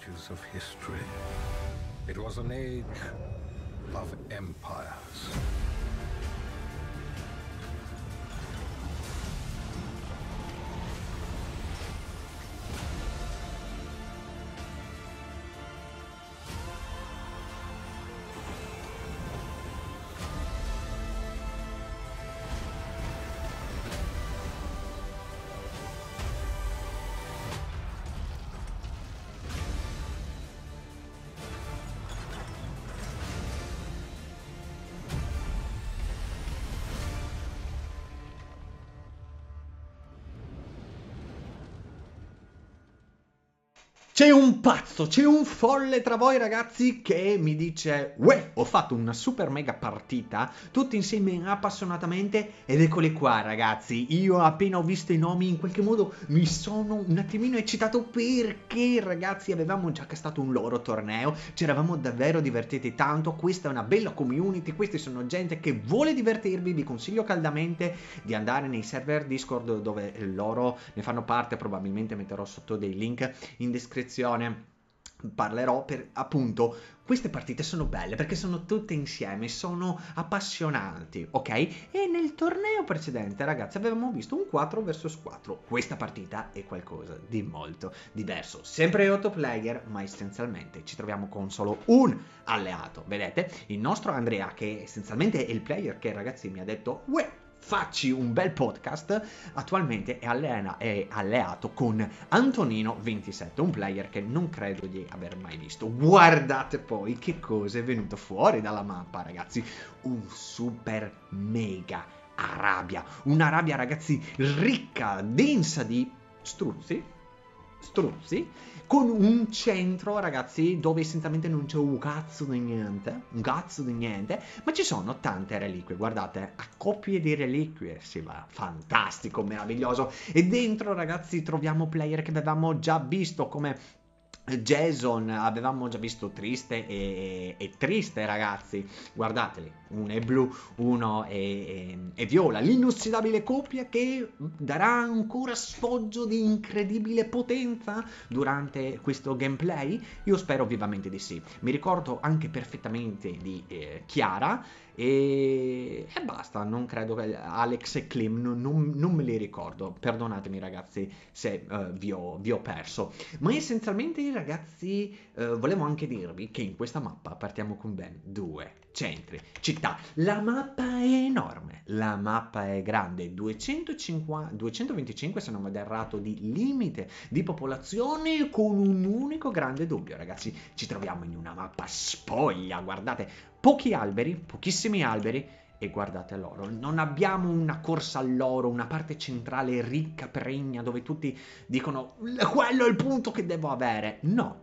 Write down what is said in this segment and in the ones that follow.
pages of history. It was an age of empires. C'è un pazzo, c'è un folle tra voi ragazzi che mi dice Uè, ho fatto una super mega partita, tutti insieme appassionatamente Ed eccole qua ragazzi, io appena ho visto i nomi in qualche modo mi sono un attimino eccitato Perché ragazzi avevamo già castato un loro torneo, ci eravamo davvero divertiti tanto Questa è una bella community, questi sono gente che vuole divertirvi Vi consiglio caldamente di andare nei server Discord dove loro ne fanno parte Probabilmente metterò sotto dei link in descrizione descrizione parlerò per appunto queste partite sono belle perché sono tutte insieme, sono appassionanti, ok? E nel torneo precedente, ragazzi, avevamo visto un 4 vs 4. Questa partita è qualcosa di molto diverso. Sempre 8 player, ma essenzialmente ci troviamo con solo un alleato. Vedete? Il nostro Andrea, che essenzialmente è il player che, ragazzi, mi ha detto, uè, Facci un bel podcast, attualmente è, allena, è alleato con Antonino27, un player che non credo di aver mai visto. Guardate poi che cosa è venuto fuori dalla mappa, ragazzi. Un super mega Arabia. Un'Arabia, ragazzi, ricca, densa di struzzi, struzzi con un centro, ragazzi, dove essenzialmente non c'è un cazzo di niente, un cazzo di niente, ma ci sono tante reliquie, guardate, a coppie di reliquie, sì, va, fantastico, meraviglioso, e dentro, ragazzi, troviamo player che avevamo già visto, come Jason, avevamo già visto triste e, e, triste, ragazzi. Guardateli, uno è blu, uno è, è, è viola, l'inossidabile coppia che darà ancora sfoggio di incredibile potenza durante questo gameplay? Io spero vivamente di sì. Mi ricordo anche perfettamente di eh, Chiara e, e, basta, non credo che Alex e Clem non, non, non me li ricordo, perdonatemi ragazzi se uh, vi, ho, vi, ho, perso, ma essenzialmente ragazzi uh, volevo anche dirvi che in questa mappa partiamo con ben due centri, città. La mappa è enorme, la mappa è grande, 250, 225 se non vado errato di limite di popolazione con un unico grande dubbio, ragazzi, ci troviamo in una mappa spoglia, guardate, pochi alberi, pochissimi alberi e guardate l'oro. Non abbiamo una corsa all'oro, una parte centrale ricca, pregna, dove tutti dicono quello è il punto che devo avere. No.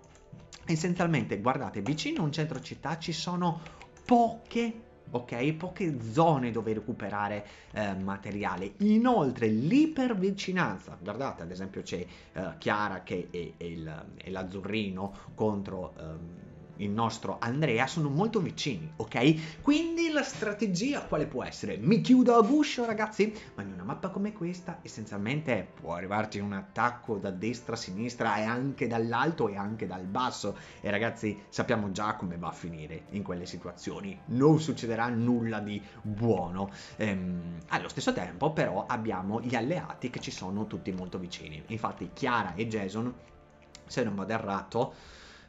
Essenzialmente, guardate, vicino a un centro città ci sono poche ok? Poche zone dove recuperare eh, materiale. Inoltre l'ipervicinanza, guardate ad esempio c'è eh, Chiara che è, è, il, è l'azzurrino contro... Ehm, il nostro Andrea sono molto vicini, ok? Quindi la strategia quale può essere? Mi chiudo a guscio, ragazzi, ma in una mappa come questa essenzialmente può arrivarci un attacco da destra, a sinistra e anche dall'alto e anche dal basso e ragazzi sappiamo già come va a finire in quelle situazioni, non succederà nulla di buono. Ehm, allo stesso tempo però abbiamo gli alleati che ci sono tutti molto vicini, infatti Chiara e Jason se non vado errato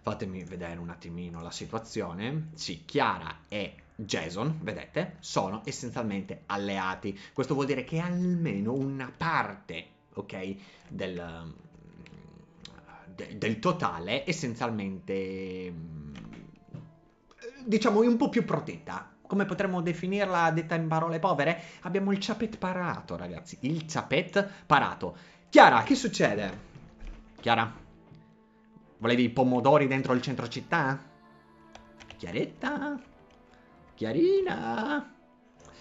fatemi vedere un attimino la situazione. Sì, Chiara e Jason, vedete, sono essenzialmente alleati. Questo vuol dire che almeno una parte, ok, del, del, del totale essenzialmente, mm, diciamo, un po' più protetta. Come potremmo definirla detta in parole povere? Abbiamo il chapet parato, ragazzi. Il chapet parato. Chiara, che succede? Chiara, Volevi i pomodori dentro il centro città? Chiaretta? Chiarina?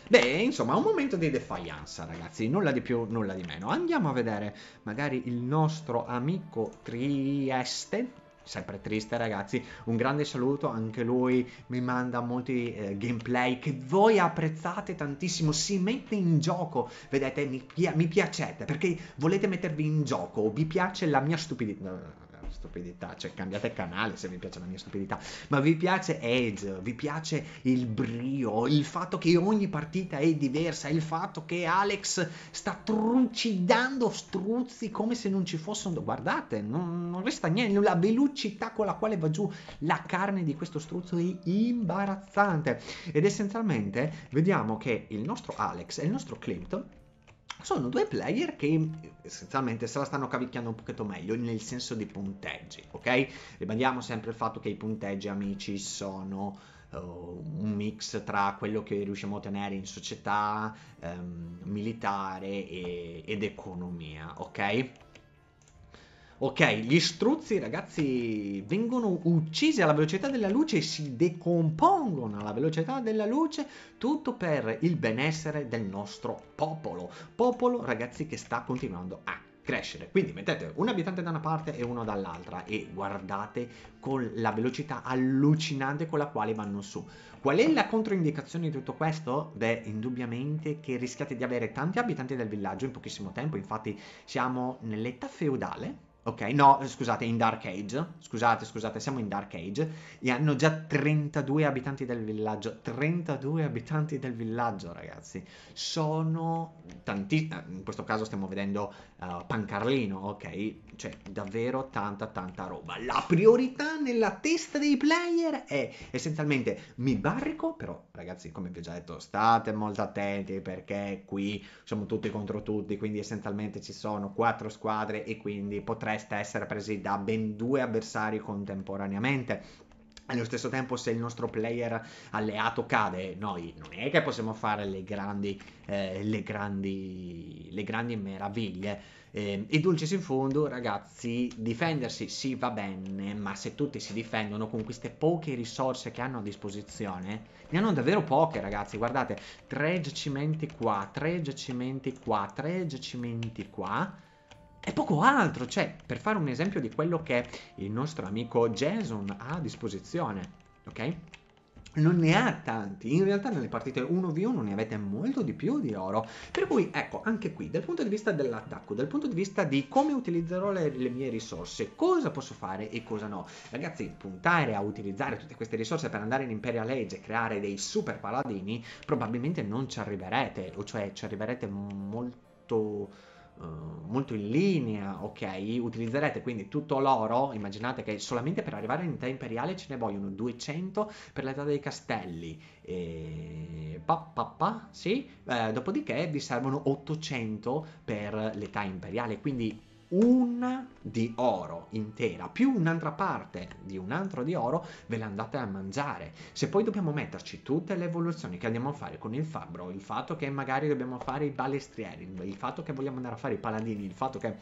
Beh, insomma, un momento di defianza, ragazzi. Nulla di più, nulla di meno. Andiamo a vedere magari il nostro amico Trieste sempre triste ragazzi un grande saluto anche lui mi manda molti eh, gameplay che voi apprezzate tantissimo si mette in gioco vedete mi, pi mi piacete perché volete mettervi in gioco vi piace la mia stupidità stupidità, cioè cambiate canale se vi piace la mia stupidità, ma vi piace Edge, vi piace il brio, il fatto che ogni partita è diversa, il fatto che Alex sta trucidando struzzi come se non ci fossero, guardate, non, non resta niente, la velocità con la quale va giù la carne di questo struzzo è imbarazzante ed essenzialmente vediamo che il nostro Alex e il nostro Clinton sono due player che mm, essenzialmente se la stanno cavicchiando un pochetto meglio nel senso dei punteggi, ok? Ribandiamo sempre il fatto che i punteggi amici sono uh, un mix tra quello che riusciamo a ottenere in società, um, militare e, ed economia, ok? Ok, gli struzzi, ragazzi, vengono uccisi alla velocità della luce e si decompongono alla velocità della luce, tutto per il benessere del nostro popolo. Popolo, ragazzi, che sta continuando a crescere. Quindi mettete un abitante da una parte e uno dall'altra e guardate con la velocità allucinante con la quale vanno su. Qual è la controindicazione di tutto questo? Beh, indubbiamente che rischiate di avere tanti abitanti del villaggio in pochissimo tempo, infatti siamo nell'età feudale, Ok, no, scusate, in Dark Age. Scusate, scusate, siamo in Dark Age. E hanno già 32 abitanti del villaggio. 32 abitanti del villaggio, ragazzi. Sono tantissimi. Eh, in questo caso stiamo vedendo eh, pancarlino, ok? Cioè, davvero tanta, tanta roba. La priorità nella testa dei player è essenzialmente mi barrico, però ragazzi, come vi ho già detto, state molto attenti perché qui siamo tutti contro tutti, quindi essenzialmente ci sono quattro squadre e quindi potreste essere presi da ben due avversari contemporaneamente allo stesso tempo, se il nostro player alleato cade, noi non è che possiamo fare le grandi, eh, le grandi, le grandi meraviglie. Eh, I Dulcis in fondo, ragazzi, difendersi sì va bene, ma se tutti si difendono con queste poche risorse che hanno a disposizione, ne hanno davvero poche, ragazzi. Guardate, tre giacimenti qua, tre giacimenti qua, tre giacimenti qua è poco altro, cioè per fare un esempio di quello che il nostro amico Jason ha a disposizione, ok? non ne ha tanti, in realtà nelle partite 1v1 ne avete molto di più di oro, per cui ecco anche qui dal punto di vista dell'attacco, dal punto di vista di come utilizzerò le, le, mie risorse, cosa posso fare e cosa no, ragazzi puntare a utilizzare tutte queste risorse per andare in Imperial Age e creare dei super paladini probabilmente non ci arriverete, o cioè ci arriverete molto eh, molto in linea, ok? Utilizzerete quindi tutto l'oro, immaginate che solamente per arrivare in età imperiale ce ne vogliono 200 per l'età dei castelli, e... pa, pa, pa, sì? Eh, dopodiché vi servono 800 per l'età imperiale, quindi una di oro intera più un'altra parte di un altro di oro ve la andate a mangiare se poi dobbiamo metterci tutte le evoluzioni che andiamo a fare con il fabbro il fatto che magari dobbiamo fare i balestrieri il fatto che vogliamo andare a fare i paladini il fatto che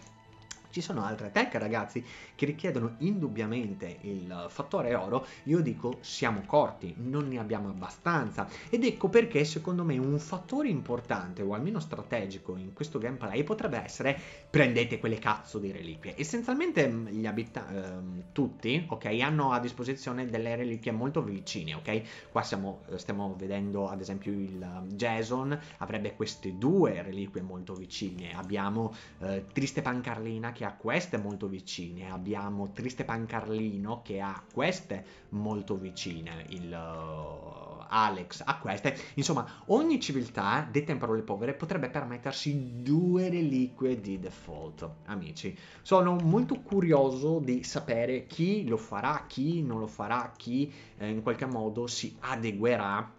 ci sono altre tech, ragazzi, che richiedono indubbiamente il fattore oro. Io dico siamo corti, non ne abbiamo abbastanza. Ed ecco perché secondo me un fattore importante o almeno strategico in questo gameplay potrebbe essere prendete quelle cazzo di reliquie. Essenzialmente mm, gli abitanti, ehm, tutti, ok, hanno a disposizione delle reliquie molto vicine, ok? Qua siamo, eh, stiamo vedendo ad esempio il ehm, Jason, avrebbe queste due reliquie molto vicine. Abbiamo eh, Triste Pancarlina che a queste molto vicine, abbiamo Triste Pancarlino che ha queste molto vicine, il uh, Alex ha queste, insomma ogni civiltà, detta in parole povere, potrebbe permettersi due reliquie di default, amici. Sono molto curioso di sapere chi lo farà, chi non lo farà, chi eh, in qualche modo si adeguerà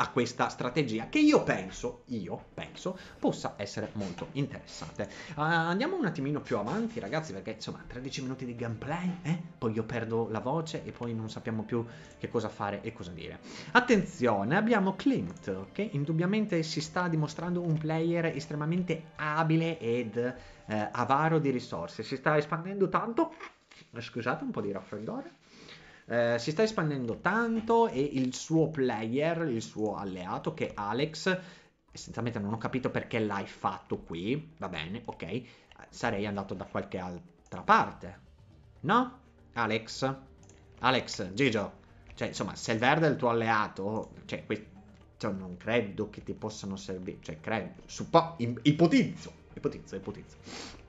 a questa strategia che io penso, io penso, possa essere molto interessante. Uh, andiamo un attimino più avanti ragazzi perché insomma 13 minuti di gameplay, eh? poi io perdo la voce e poi non sappiamo più che cosa fare e cosa dire. Attenzione, abbiamo Clint, che indubbiamente si sta dimostrando un player estremamente abile ed eh, avaro di risorse, si sta espandendo tanto, scusate un po' di raffreddore eh, si sta espandendo tanto e il suo player, il suo alleato che è Alex, essenzialmente non ho capito perché l'hai fatto qui, va bene, ok, sarei andato da qualche altra parte, no? Alex, Alex, Gigio, cioè insomma se il verde è il tuo alleato, cioè, cioè non credo che ti possano servire, cioè credo, suppo- ipotizzo, ipotizzo, ipotizzo.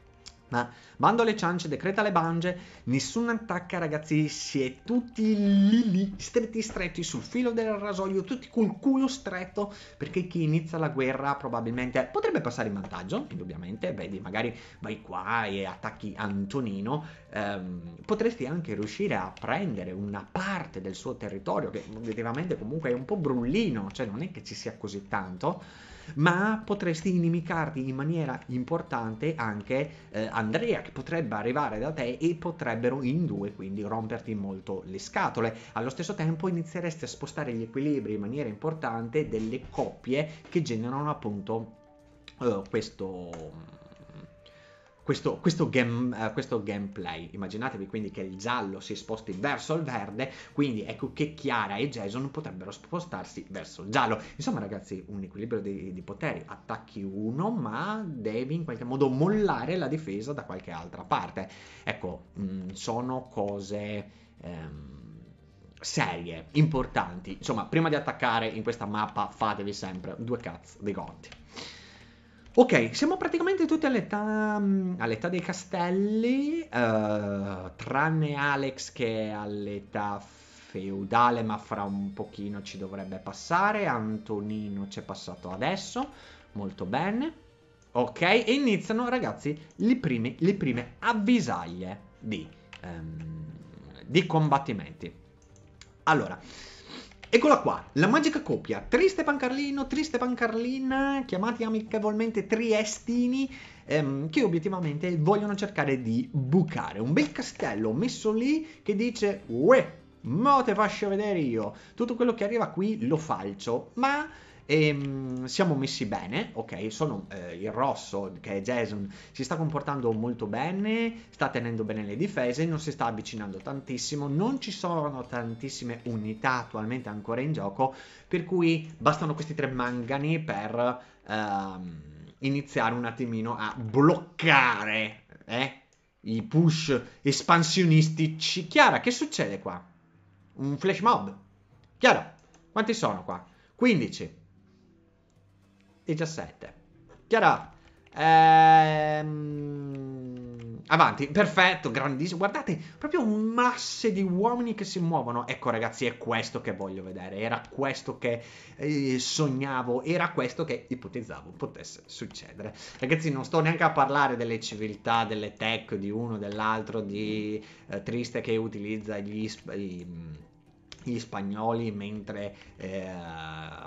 Ma bando alle ciance, decreta le bange, nessuno attacca ragazzi, si è tutti lì lì, stretti stretti sul filo del rasoio, tutti col culo stretto, perché chi inizia la guerra probabilmente potrebbe passare in vantaggio, indubbiamente, vedi, magari vai qua e attacchi Antonino, ehm, potresti anche riuscire a prendere una parte del suo territorio, che obiettivamente comunque è un po' brullino, cioè non è che ci sia così tanto, ma potresti inimicarti in maniera importante anche eh, Andrea che potrebbe arrivare da te e potrebbero in due quindi romperti molto le scatole. Allo stesso tempo inizieresti a spostare gli equilibri in maniera importante delle coppie che generano appunto eh, questo questo, questo, game, uh, questo, gameplay. Immaginatevi quindi che il giallo si sposti verso il verde, quindi ecco che Chiara e Jason potrebbero spostarsi verso il giallo. Insomma ragazzi, un equilibrio di, di poteri, attacchi uno, ma devi in qualche modo mollare la difesa da qualche altra parte. Ecco, mh, mm, sono cose... Ehm, serie importanti insomma prima di attaccare in questa mappa fatevi sempre due cazzo di gotti Ok, siamo praticamente tutti all'età, mm, all'età dei castelli, uh, tranne Alex che è all'età feudale, ma fra un pochino ci dovrebbe passare. Antonino ci è passato adesso, molto bene. Ok, e iniziano ragazzi le prime, le prime avvisaglie di, um, di combattimenti. Allora, Eccola qua, la magica coppia, triste pancarlino, triste pancarlina, chiamati amichevolmente triestini, ehm, che obiettivamente vogliono cercare di bucare. Un bel castello messo lì che dice, uè, mo te faccio vedere io, tutto quello che arriva qui lo falcio, ma e ehm, siamo messi bene, ok? Sono eh, il rosso, che è Jason, si sta comportando molto bene, sta tenendo bene le difese, non si sta avvicinando tantissimo, non ci sono tantissime unità attualmente ancora in gioco, per cui bastano questi tre mangani per... Ehm, iniziare un attimino a bloccare eh, i push espansionistici. Chiara, che succede qua? Un flash mob. Chiara, quanti sono qua? 15. 17. Chiara, ehm, avanti, perfetto, grandissimo. Guardate, proprio masse di uomini che si muovono. Ecco ragazzi, è questo che voglio vedere. Era questo che eh, sognavo, era questo che ipotizzavo potesse succedere. Ragazzi, non sto neanche a parlare delle civiltà, delle tech di uno, dell'altro, di eh, Triste che utilizza gli... Sp- i, gli spagnoli mentre eh,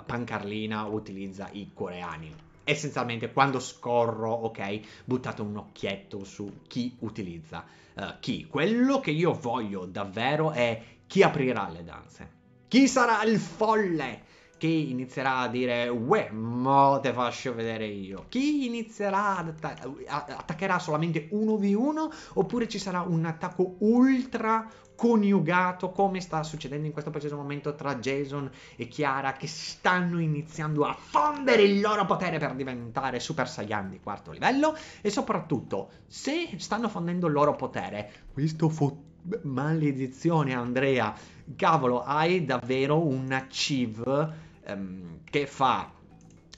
Pancarlina utilizza i coreani. Essenzialmente quando scorro, ok, buttate un occhietto su chi utilizza uh, chi. Quello che io voglio davvero è chi aprirà le danze. Chi sarà il folle chi inizierà a dire, uè, mo te faccio vedere io? Chi inizierà ad atta- attaccherà solamente 1v1 oppure ci sarà un attacco ultra coniugato come sta succedendo in questo preciso momento tra Jason e Chiara che stanno iniziando a fondere il loro potere per diventare Super Saiyan di quarto livello e soprattutto se stanno fondendo il loro potere questo fottuto maledizione Andrea cavolo hai davvero una civ ehm, che fa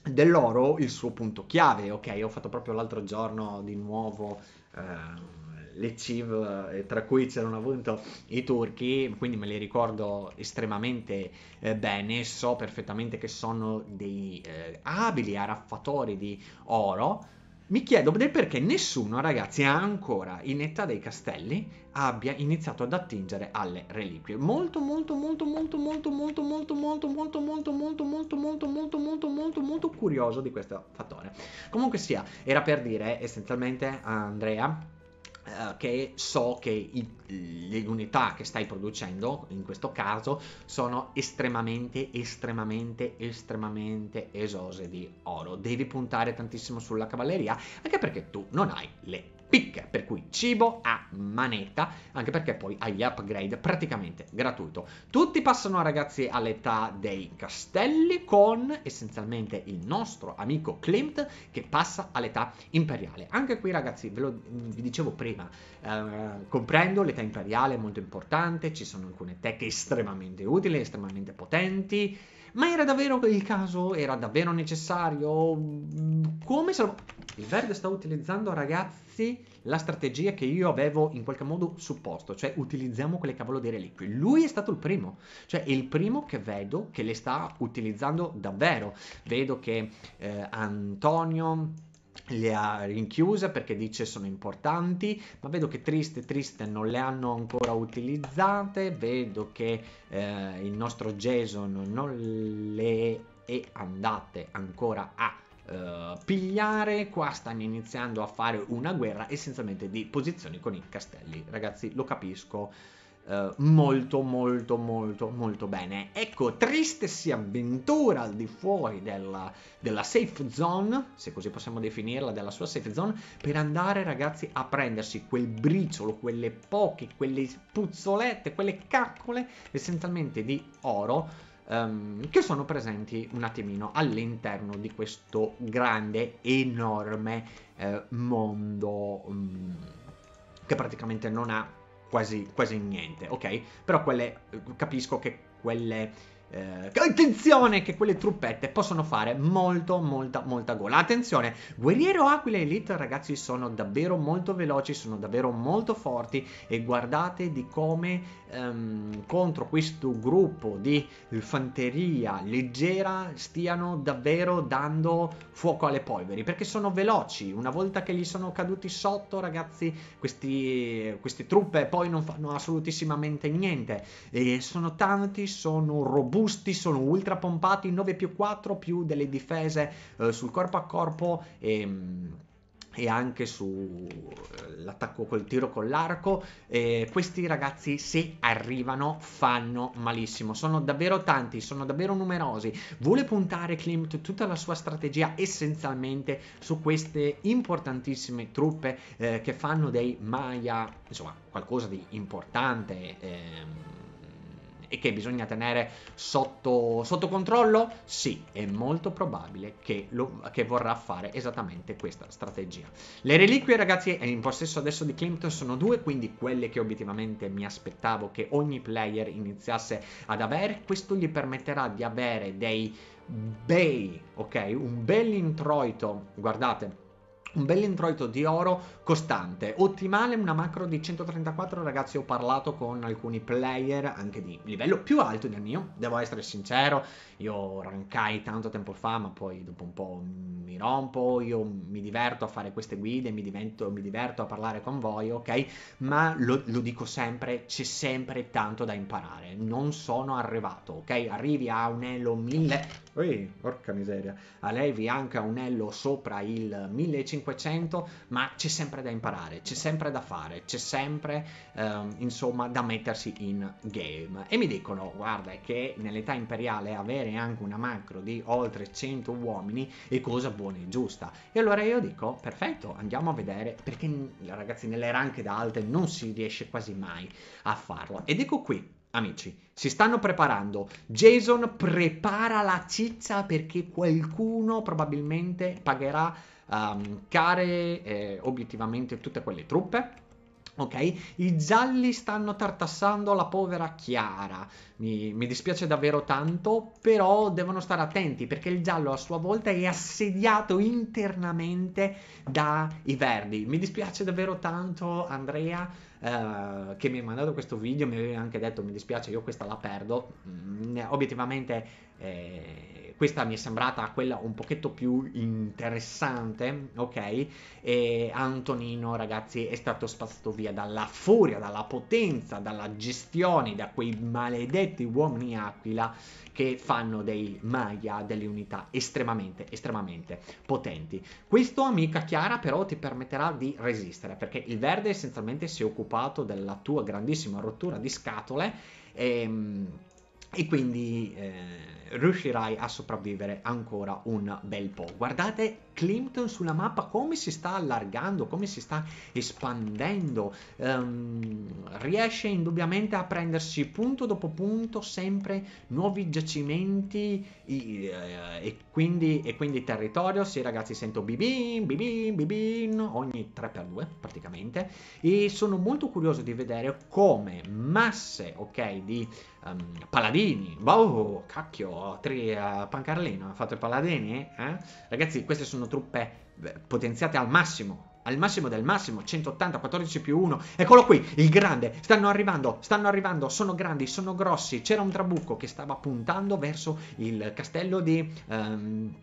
dell'oro il suo punto chiave. Ok, ho fatto proprio l'altro giorno di nuovo eh, le CIV, eh, tra cui c'erano appunto i turchi, quindi me li ricordo estremamente eh, bene. So perfettamente che sono dei eh, abili araffatori di oro. Mi chiedo del perché nessuno, ragazzi, ancora in età dei castelli abbia iniziato ad attingere alle reliquie. Molto, molto, molto, molto, molto, molto, molto, molto, molto, molto, molto, molto, molto, molto, molto, molto, molto curioso di questo fattore. Comunque sia, era per dire essenzialmente a Andrea eh, che so che i, le unità che stai producendo, in questo caso, sono estremamente, estremamente, estremamente esose di oro. Devi puntare tantissimo sulla cavalleria, anche perché tu non hai le picche, per cui cibo a manetta, anche perché poi gli upgrade praticamente gratuito. Tutti passano ragazzi all'età dei castelli con essenzialmente il nostro amico Klimt che passa all'età imperiale. Anche qui ragazzi, ve lo vi dicevo prima, eh, comprendo l'età imperiale è molto importante, ci sono alcune tech estremamente utili, estremamente potenti, ma era davvero il caso? Era davvero necessario? Come se Il verde sta utilizzando, ragazzi, la strategia che io avevo in qualche modo supposto, cioè utilizziamo quelle cavolo di reliquie. Lui è stato il primo, cioè il primo che vedo che le sta utilizzando davvero. Vedo che eh, Antonio le ha rinchiuse perché dice sono importanti, ma vedo che triste triste non le hanno ancora utilizzate, vedo che eh, il nostro Jason non le è andate ancora a eh, pigliare, qua stanno iniziando a fare una guerra essenzialmente di posizioni con i castelli. Ragazzi, lo capisco eh, molto molto molto molto bene. Ecco, Triste si avventura al di fuori della, della safe zone, se così possiamo definirla, della sua safe zone, per andare ragazzi a prendersi quel briciolo, quelle poche, quelle puzzolette, quelle caccole essenzialmente di oro ehm, che sono presenti un attimino all'interno di questo grande, enorme eh, mondo um, che praticamente non ha quasi, quasi niente, ok? Però quelle, eh, capisco che quelle eh, attenzione che quelle truppette possono fare molto, molta, molta gola. Attenzione, Guerriero Aquila Elite ragazzi sono davvero molto veloci, sono davvero molto forti e guardate di come ehm, contro questo gruppo di fanteria leggera stiano davvero dando fuoco alle polveri perché sono veloci. Una volta che gli sono caduti sotto ragazzi questi, queste truppe poi non fanno assolutissimamente niente e sono tanti, sono robusti robusti, sono ultra pompati, 9 più 4 più delle difese eh, sul corpo a corpo e, mm, e anche sull'attacco eh, col tiro con l'arco. Eh, questi ragazzi se arrivano fanno malissimo, sono davvero tanti, sono davvero numerosi. Vuole puntare Klimt tutta la sua strategia essenzialmente su queste importantissime truppe eh, che fanno dei Maya, insomma qualcosa di importante. Ehm e che bisogna tenere sotto, sotto controllo? Sì, è molto probabile che, lo, che, vorrà fare esattamente questa strategia. Le reliquie, ragazzi, in possesso adesso di Clinton sono due, quindi quelle che obiettivamente mi aspettavo che ogni player iniziasse ad avere. Questo gli permetterà di avere dei bei, ok? Un bel introito, guardate un bel introito di oro costante. Ottimale una macro di 134, ragazzi, ho parlato con alcuni player anche di livello più alto del mio, devo essere sincero, io rancai tanto tempo fa, ma poi dopo un po' mi rompo, io mi diverto a fare queste guide, mi, divento, mi diverto a parlare con voi, ok? Ma lo, lo dico sempre, c'è sempre tanto da imparare, non sono arrivato, ok? Arrivi a un elo 1000... Ehi, porca miseria, arrivi anche a un elo sopra il 1500, ma c'è sempre sempre da imparare, c'è sempre da fare, c'è sempre ehm, insomma da mettersi in game. E mi dicono, guarda, che nell'età imperiale avere anche una macro di oltre 100 uomini è cosa buona e giusta. E allora io dico, perfetto, andiamo a vedere, perché ragazzi nelle ranche da alte non si riesce quasi mai a farlo. Ed ecco qui Amici, si stanno preparando. Jason prepara la ciccia perché qualcuno probabilmente pagherà Ehm, care eh, obiettivamente tutte quelle truppe Ok, i gialli stanno tartassando la povera Chiara. Mi, mi dispiace davvero tanto, però devono stare attenti perché il giallo a sua volta è assediato internamente dai verdi. Mi dispiace davvero tanto Andrea. Uh, che mi ha mandato questo video mi aveva anche detto mi dispiace io questa la perdo mm, eh, obiettivamente eh, questa mi è sembrata quella un pochetto più interessante ok e Antonino ragazzi è stato spazzato via dalla furia dalla potenza dalla gestione da quei maledetti cosiddetti uomini aquila che fanno dei maglia, delle unità estremamente, estremamente potenti. Questo amica chiara però ti permetterà di resistere perché il verde essenzialmente si è occupato della tua grandissima rottura di scatole e, ehm, e quindi eh, riuscirai a sopravvivere ancora un bel po'. Guardate Clinton sulla mappa, come si sta allargando, come si sta espandendo, um, riesce indubbiamente a prendersi punto dopo punto sempre nuovi giacimenti e, eh, e, quindi, e quindi, territorio, sì ragazzi sento bibin, bibin, bibin, ogni 3x2 praticamente e sono molto curioso di vedere come masse, ok, di um, paladini, wow, boh, cacchio, tri, uh, pancarlino, ha fatto i paladini, eh? Ragazzi queste sono truppe eh, potenziate al massimo. Al massimo del massimo, 180, 14 più 1. Eccolo qui, il grande. Stanno arrivando, stanno arrivando, sono grandi, sono grossi. C'era un trabucco che stava puntando verso il castello di... Um,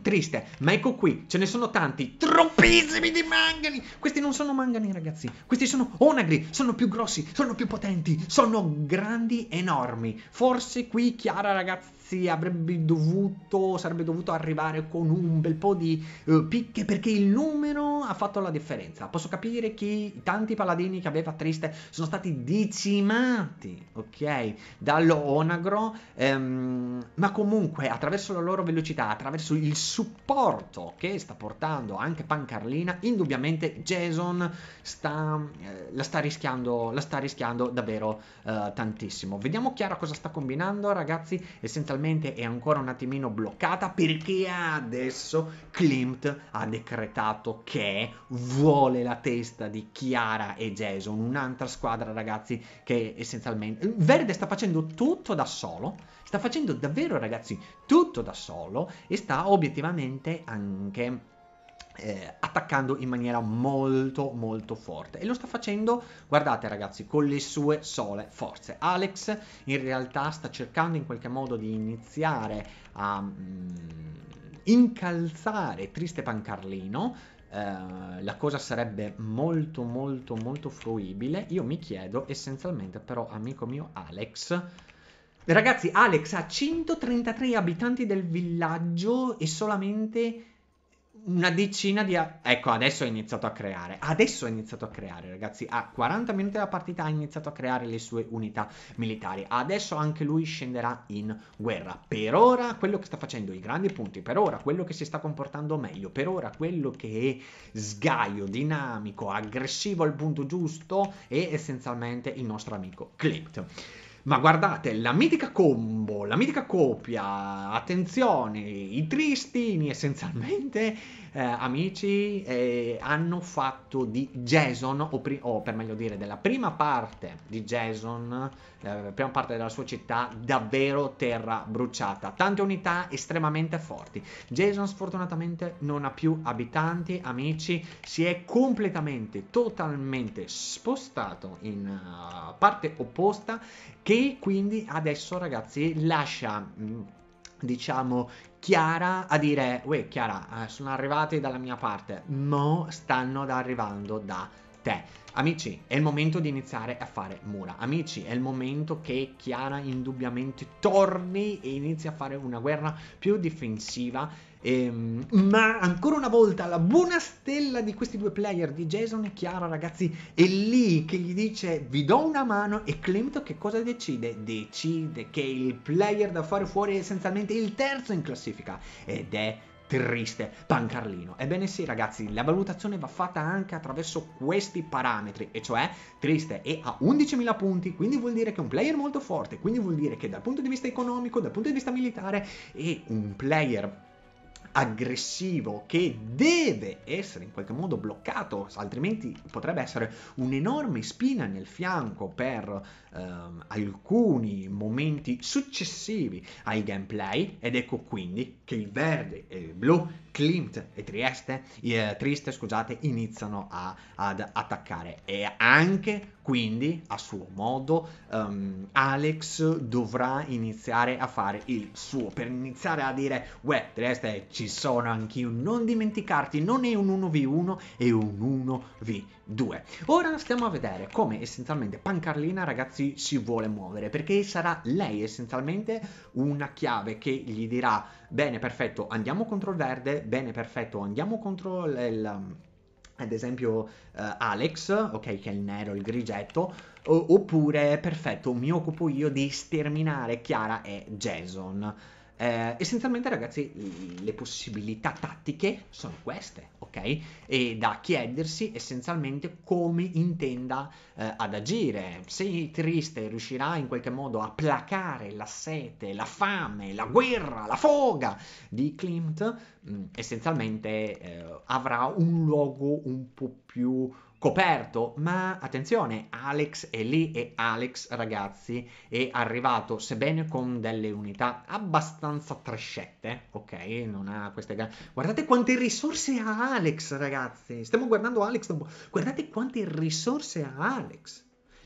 Triste, ma ecco qui, ce ne sono tanti, troppissimi di mangani. Questi non sono mangani, ragazzi. Questi sono onagri, sono più grossi, sono più potenti, sono grandi, enormi. Forse qui Chiara, ragazzi si avrebbe dovuto, sarebbe dovuto arrivare con un bel po' di uh, picche perché il numero ha fatto la differenza. Posso capire che i tanti paladini che aveva Triste sono stati decimati, ok, dallo Onagro, ehm, ma comunque attraverso la loro velocità, attraverso il supporto che sta portando anche Pancarlina, indubbiamente Jason sta, eh, la, sta rischiando, la sta rischiando davvero eh, tantissimo. Vediamo Chiara cosa sta combinando, ragazzi, essenzialmente probabilmente è ancora un attimino bloccata perché adesso Klimt ha decretato che vuole la testa di Chiara e Jason, un'altra squadra ragazzi che essenzialmente... Verde sta facendo tutto da solo, sta facendo davvero ragazzi tutto da solo e sta obiettivamente anche eh, attaccando in maniera molto molto forte e lo sta facendo guardate ragazzi con le sue sole forze Alex in realtà sta cercando in qualche modo di iniziare a mm, incalzare Triste Pancarlino Uh, la cosa sarebbe molto molto molto fruibile. Io mi chiedo essenzialmente però, amico mio Alex, ragazzi Alex ha 133 abitanti del villaggio e solamente una decina di... Ecco, adesso ha iniziato a creare. Adesso ha iniziato a creare, ragazzi. A 40 minuti dalla partita ha iniziato a creare le sue unità militari. Adesso anche lui scenderà in guerra. Per ora quello che sta facendo i grandi punti, per ora quello che si sta comportando meglio, per ora quello che è sgaio, dinamico, aggressivo al punto giusto è essenzialmente il nostro amico Clipped. Ma guardate, la mitica combo, la mitica copia, attenzione, i tristini essenzialmente eh, amici, eh, hanno fatto di Jason, o, pri- o, per meglio dire della prima parte di Jason, la eh, prima parte della sua città, davvero terra bruciata. Tante unità estremamente forti. Jason sfortunatamente non ha più abitanti, amici, si è completamente, totalmente spostato in uh, parte opposta che quindi adesso ragazzi lascia mm, diciamo Chiara a dire, uè Chiara, eh, sono arrivati dalla mia parte, ma stanno arrivando da te. Amici, è il momento di iniziare a fare mura. Amici, è il momento che Chiara indubbiamente torni e inizi a fare una guerra più difensiva. Ehm, ma ancora una volta la buona stella di questi due player, di Jason e Chiara, ragazzi, è lì che gli dice vi do una mano e Clemto che cosa decide? Decide che il player da fare fuori è essenzialmente il terzo in classifica ed è triste, pancarlino. Ebbene sì ragazzi, la valutazione va fatta anche attraverso questi parametri, e cioè triste è a 11.000 punti, quindi vuol dire che è un player molto forte, quindi vuol dire che dal punto di vista economico, dal punto di vista militare è un player aggressivo che deve essere in qualche modo bloccato, altrimenti potrebbe essere un'enorme spina nel fianco per ehm, alcuni momenti successivi ai gameplay ed ecco quindi che il verde e il blu, Klimt e Trieste, eh, Triste scusate, iniziano a, ad attaccare e anche quindi a suo modo ehm, Alex dovrà iniziare a fare il suo per iniziare a dire uè Trieste ci sono anch'io non dimenticarti non è un 1v1 è un 1v 2. Ora stiamo a vedere come essenzialmente Pancarlina ragazzi si vuole muovere perché sarà lei essenzialmente una chiave che gli dirà bene perfetto andiamo contro il verde, bene perfetto andiamo contro il... Um, ad esempio eh, Alex, ok che è il nero, il grigetto, o, oppure perfetto mi occupo io di sterminare Chiara e Jason. Eh, essenzialmente, ragazzi, le possibilità tattiche sono queste, ok? E da chiedersi essenzialmente come intenda eh, ad agire. Se Triste riuscirà in qualche modo a placare la sete, la fame, la guerra, la foga di Klimt, mh, mm, essenzialmente eh, avrà un luogo un po' più coperto, ma attenzione, Alex è lì e Alex, ragazzi, è arrivato, sebbene con delle unità abbastanza trascette, ok? Non ha queste... Guardate quante risorse ha Alex, ragazzi! Stiamo guardando Alex, guardate quante risorse ha Alex!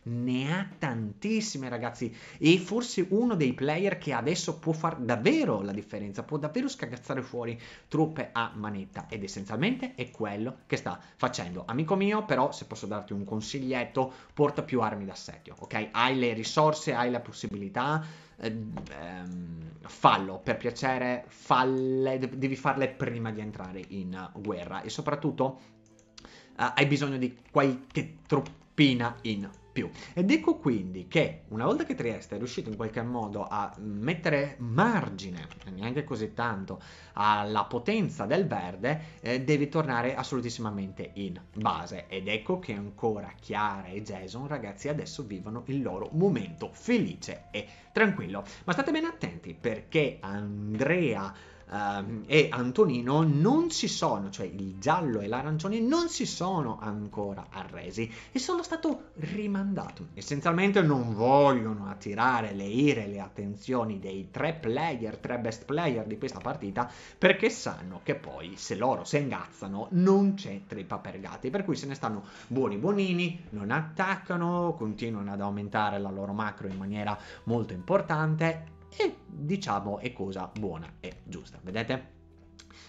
ne ha tantissime ragazzi e forse uno dei player che adesso può far davvero la differenza, può davvero scagazzare fuori truppe a manetta ed essenzialmente è quello che sta facendo. Amico mio, però se posso darti un consiglietto, porta più armi d'assedio, ok? Hai le risorse, hai la possibilità, eh, ehm, fallo per piacere, falle, devi farle prima di entrare in guerra e soprattutto uh, hai bisogno di qualche troppina in più. Ed ecco quindi che una volta che Trieste è riuscito in qualche modo a mettere margine, neanche così tanto, alla potenza del verde, eh, devi tornare assolutissimamente in base. Ed ecco che ancora Chiara e Jason, ragazzi, adesso vivono il loro momento felice e tranquillo. Ma state ben attenti perché Andrea um, e Antonino non si sono, cioè il giallo e l'arancione non si sono ancora arresi e sono stato rimandato. Essenzialmente non vogliono attirare le ire e le attenzioni dei tre player, tre best player di questa partita perché sanno che poi se loro si ingazzano non c'è trippa per gatti, per cui se ne stanno buoni buonini, non attaccano, continuano ad aumentare la loro macro in maniera molto importante diciamo è cosa buona e giusta, vedete?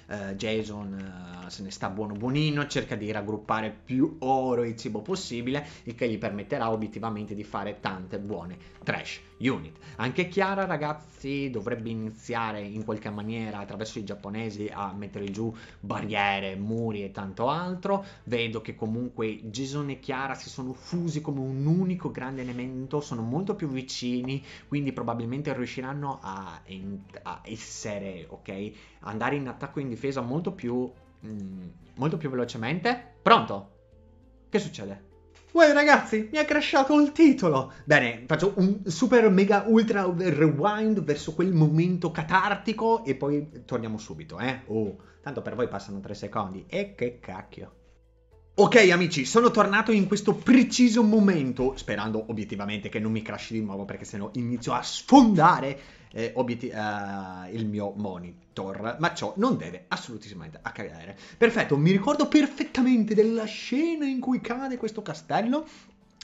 Uh, Jason uh, se ne sta buono buonino, cerca di raggruppare più oro e cibo possibile, il che gli permetterà obiettivamente di fare tante buone trash unit. Anche Chiara, ragazzi, dovrebbe iniziare in qualche maniera attraverso i giapponesi a mettere giù barriere, muri e tanto altro. Vedo che comunque Jason e Chiara si sono fusi come un unico grande elemento, sono molto più vicini, quindi probabilmente riusciranno a, a essere, ok? Andare in attacco e in difesa molto più, mh, mm, molto più velocemente. Pronto? Che succede? Uè ragazzi, mi ha crashato il titolo! Bene, faccio un super mega ultra rewind verso quel momento catartico e poi torniamo subito, eh? Oh, tanto per voi passano tre secondi. E che cacchio. Ok amici, sono tornato in questo preciso momento, sperando obiettivamente che non mi crashi di nuovo perché sennò inizio a sfondare eh, obiet- uh, eh, il mio monitor, ma ciò non deve assolutamente accadere. Perfetto, mi ricordo perfettamente della scena in cui cade questo castello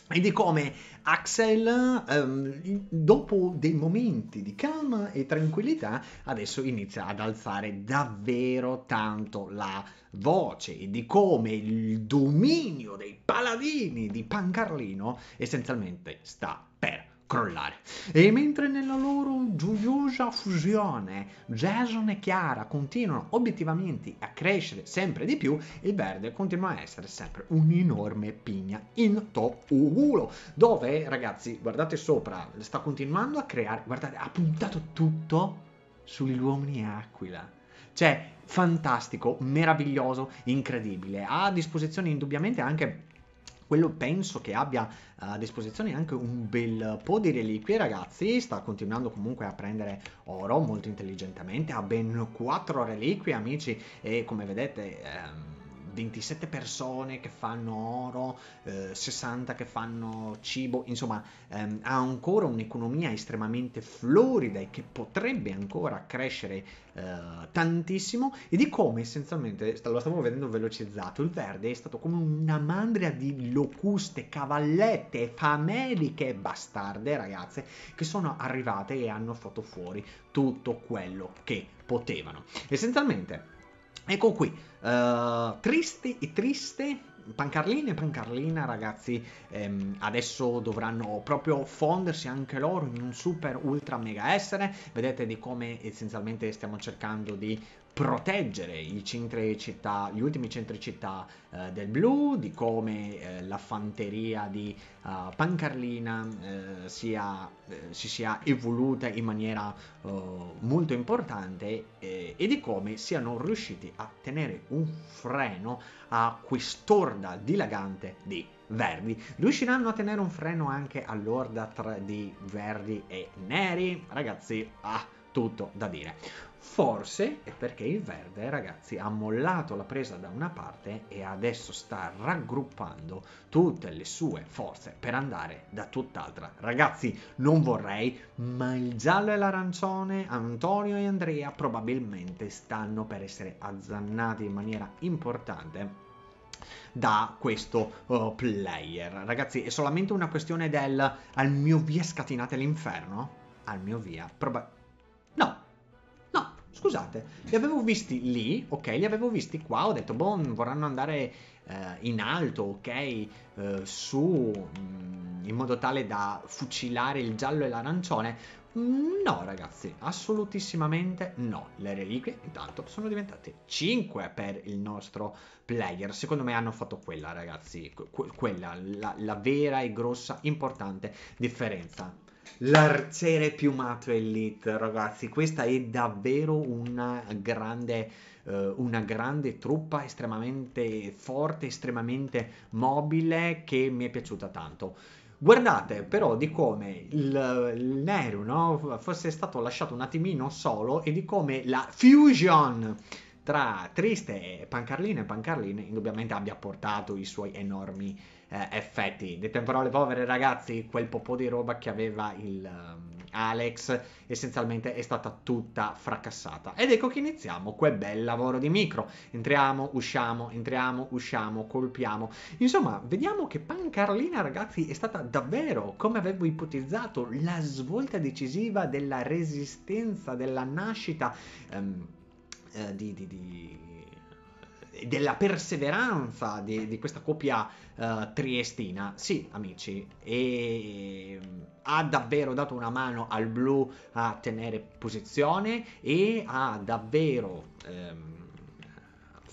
e di come Axel, um, dopo dei momenti di calma e tranquillità, adesso inizia ad alzare davvero tanto la voce e di come il dominio dei paladini di Pancarlino essenzialmente sta per crollare. E mentre nella loro gioiosa fusione Jason e Chiara continuano obiettivamente a crescere sempre di più, il verde continua a essere sempre un'enorme pigna in to dove ragazzi, guardate sopra, sta continuando a creare, guardate, ha puntato tutto sugli uomini aquila. Cioè, fantastico, meraviglioso, incredibile. Ha a disposizione indubbiamente anche quello penso che abbia eh, a disposizione anche un bel po' di reliquie ragazzi sta continuando comunque a prendere oro molto intelligentemente ha ben 4 reliquie amici e come vedete ehm, 27 persone che fanno oro, eh, 60 che fanno cibo, insomma ehm, ha ancora un'economia estremamente florida e che potrebbe ancora crescere eh, tantissimo e di come essenzialmente, lo stavo vedendo velocizzato, il verde è stato come una mandria di locuste, cavallette, fameliche bastarde ragazze che sono arrivate e hanno fatto fuori tutto quello che potevano. Essenzialmente Ecco qui, uh, tristi e triste, pancarlina e pancarlina ragazzi, ehm, adesso dovranno proprio fondersi anche loro in un super ultra mega essere, vedete di come essenzialmente stiamo cercando di proteggere i centri città, gli ultimi centri città eh, del blu, di come eh, la fanteria di uh, Pancarlina eh, sia, eh, si sia evoluta in maniera uh, molto importante e di come siano riusciti a tenere un freno a quest'orda dilagante di Verdi. Riusciranno a tenere un freno anche all'orda tra di Verdi e Neri? Ragazzi, ah, tutto da dire. Forse è perché il Verde, ragazzi, ha mollato la presa da una parte e adesso sta raggruppando tutte le sue forze per andare da tutt'altra. Ragazzi, non vorrei, ma il giallo e l'arancione, Antonio e Andrea probabilmente stanno per essere azzannati in maniera importante da questo uh, player. Ragazzi, è solamente una questione del al mio via scatenate l'inferno? Al mio via. probabilmente. Scusate, li avevo visti lì, ok, li avevo visti qua, ho detto, boh, vorranno andare eh, in alto, ok, eh, su, mm, in modo tale da fucilare il giallo e l'arancione. Mm, no, ragazzi, assolutissimamente no. Le reliquie, intanto, sono diventate 5 per il nostro player. Secondo me hanno fatto quella, ragazzi, que quella, la, la vera e grossa, importante differenza. L'arciere piumato elite, ragazzi, questa è davvero una grande, eh, una grande truppa estremamente forte, estremamente mobile che mi è piaciuta tanto. Guardate però di come il, il Neru no, fosse stato lasciato un attimino solo e di come la fusion tra Triste e Pancarlino e indubbiamente abbia portato i suoi enormi eh, effetti. Detto in parole povere, ragazzi, quel po' di roba che aveva il um, Alex essenzialmente è stata tutta fracassata. Ed ecco che iniziamo quel bel lavoro di micro. Entriamo, usciamo, entriamo, usciamo, colpiamo. Insomma, vediamo che Pancarlina, ragazzi, è stata davvero, come avevo ipotizzato, la svolta decisiva della resistenza, della nascita. Um, di, di, di, della perseveranza di, di questa coppia uh, triestina, sì amici, e mm, ha davvero dato una mano al blu a tenere posizione e ha davvero... Um,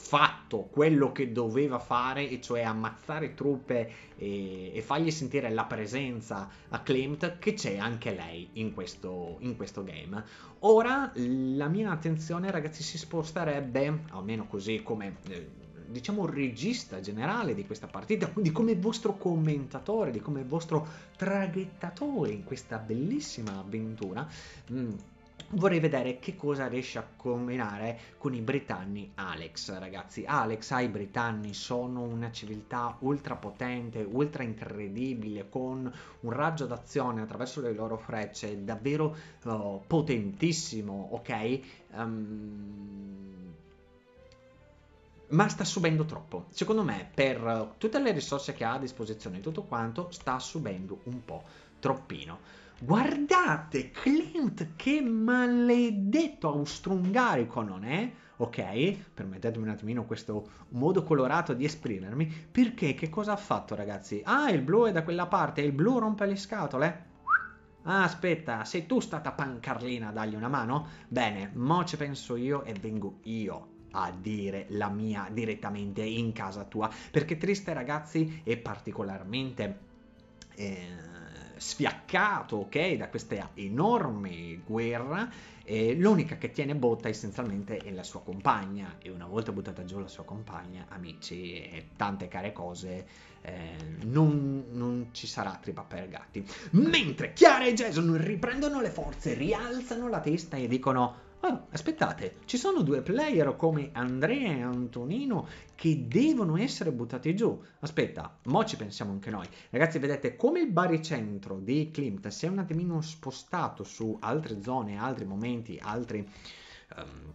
fatto quello che doveva fare, e cioè ammazzare truppe e, e fargli sentire la presenza a Claimed, che c'è anche lei in questo, in questo game. Ora la mia attenzione, ragazzi, si sposterebbe, almeno così come. Eh, diciamo regista generale di questa partita, quindi come vostro commentatore, di come vostro traghettatore in questa bellissima avventura, mm, vorrei vedere che cosa riesce a combinare con i britanni Alex, ragazzi. Alex ai britanni sono una civiltà ultra potente ultra incredibile, con un raggio d'azione attraverso le loro frecce davvero uh, potentissimo, ok? Um ma sta subendo troppo. Secondo me, per tutte le risorse che ha a disposizione, tutto quanto, sta subendo un po' troppino. Guardate, Clint che maledetto austro-ungarico non è, ok? Permettetemi un attimino questo modo colorato di esprimermi, perché che cosa ha fatto ragazzi? Ah, il blu è da quella parte, il blu rompe le scatole? Ah, aspetta, sei tu stata pancarlina, a dargli una mano? Bene, mo ci penso io e vengo io a dire la mia direttamente in casa tua, perché triste ragazzi e particolarmente... Eh, sfiaccato ok da questa enorme guerra, eh, l'unica che tiene botta essenzialmente è la sua compagna e una volta buttata giù la sua compagna, amici e tante care cose, eh, non, non, ci sarà trippa per gatti. Mentre Chiara e Jason riprendono le forze, rialzano la testa e dicono Oh, aspettate, ci sono due player come Andrea e Antonino che devono essere buttati giù. Aspetta, mo ci pensiamo anche noi. Ragazzi, vedete come il baricentro di Klimt si è un attimino spostato su altre zone, altri momenti, altri... Um,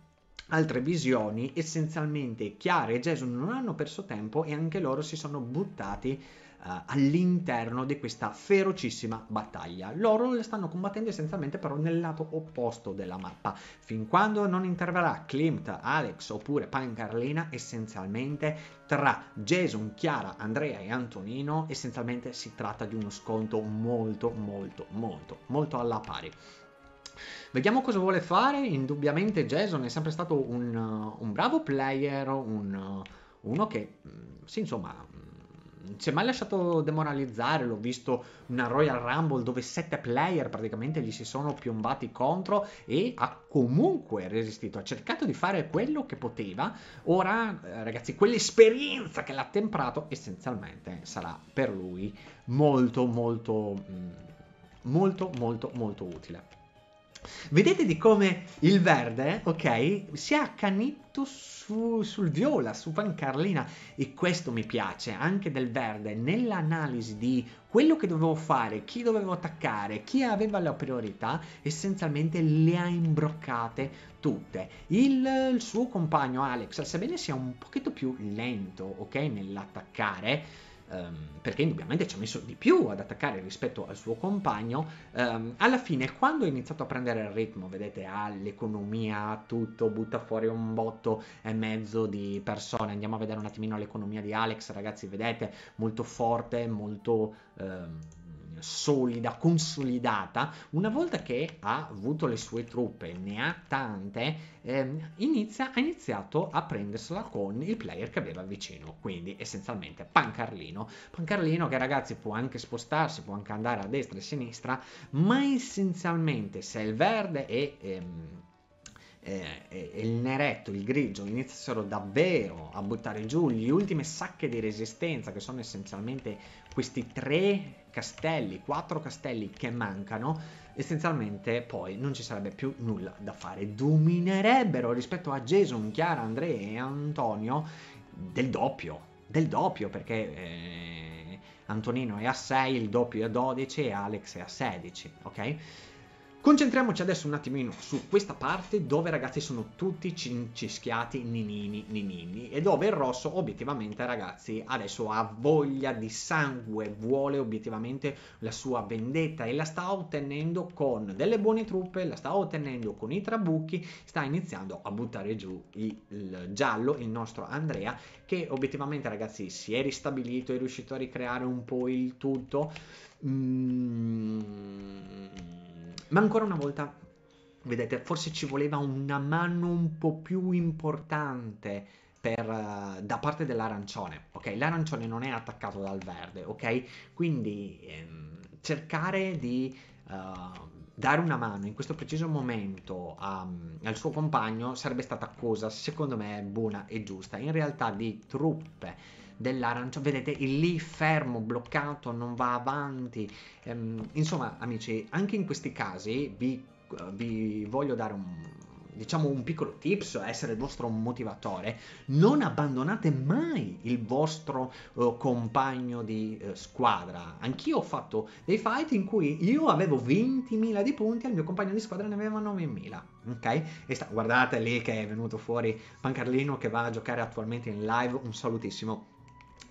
altre visioni essenzialmente Chiara e Jason non hanno perso tempo e anche loro si sono buttati uh, all'interno di questa ferocissima battaglia. Loro le stanno combattendo essenzialmente però nel lato opposto della mappa. Fin quando non interverrà Klimt, Alex oppure Pancarlina, essenzialmente tra Jason, Chiara, Andrea e Antonino, essenzialmente si tratta di uno sconto molto molto molto molto alla pari. Vediamo cosa vuole fare, indubbiamente Jason è sempre stato un, eh, un bravo player, un, eh, uno che, mm, sì, insomma, si è mai lasciato demoralizzare, l'ho visto una Royal Rumble dove sette player praticamente gli si sono piombati contro e ha comunque resistito, ha cercato di fare quello che poteva, ora eh, ragazzi quell'esperienza che l'ha temprato essenzialmente sarà per lui molto molto mm, molto molto molto utile. Vedete di come il verde, ok, si è accanito su, sul viola, su pancarlina. e questo mi piace anche del verde nell'analisi di quello che dovevo fare, chi dovevo attaccare, chi aveva la priorità, essenzialmente le ha imbroccate tutte. Il, il suo compagno Alex, sebbene sia un pochetto più lento, ok, nell'attaccare, ehm, perché indubbiamente ci ha messo di più ad attaccare rispetto al suo compagno, ehm, alla fine quando ha iniziato a prendere il ritmo, vedete, ha l'economia, tutto, butta fuori un botto e mezzo di persone, andiamo a vedere un attimino l'economia di Alex, ragazzi, vedete, molto forte, molto... Ehm, solida, consolidata, una volta che ha avuto le sue truppe, ne ha tante, ehm, inizia, ha iniziato a prendersela con il player che aveva vicino, quindi essenzialmente Pancarlino. Pancarlino che ragazzi può anche spostarsi, può anche andare a destra e a sinistra, ma essenzialmente se il verde e ehm, eh, il neretto, il grigio iniziassero davvero a buttare giù le ultime sacche di resistenza che sono essenzialmente questi tre castelli, quattro castelli che mancano, essenzialmente poi non ci sarebbe più nulla da fare. Dominerebbero rispetto a Jason, Chiara, Andrea e Antonio del doppio, del doppio perché eh, Antonino è a 6, il doppio è a 12 e Alex è a 16, ok? Concentriamoci adesso un attimino su questa parte dove ragazzi sono tutti cincischiati ninini ninini e dove il rosso obiettivamente ragazzi adesso ha voglia di sangue, vuole obiettivamente la sua vendetta e la sta ottenendo con delle buone truppe, la sta ottenendo con i trabucchi, sta iniziando a buttare giù il giallo, il nostro Andrea che obiettivamente ragazzi si è ristabilito, è riuscito a ricreare un po' il tutto. Mm ma ancora una volta, vedete, forse ci voleva una mano un po' più importante per, eh, da parte dell'arancione, ok? L'arancione non è attaccato dal verde, ok? Quindi ehm, cercare di uh, dare una mano in questo preciso momento a, al suo compagno sarebbe stata cosa, secondo me, buona e giusta. In realtà di truppe dell'arancio, vedete il lì fermo, bloccato, non va avanti. Ehm, insomma, amici, anche in questi casi vi, vi voglio dare un, diciamo un piccolo tips, essere il vostro motivatore, non abbandonate mai il vostro eh, compagno di eh, squadra. Anch'io ho fatto dei fight in cui io avevo 20.000 di punti e il mio compagno di squadra ne aveva 9.000. Ok? E sta, guardate lì che è venuto fuori Pancarlino che va a giocare attualmente in live, un salutissimo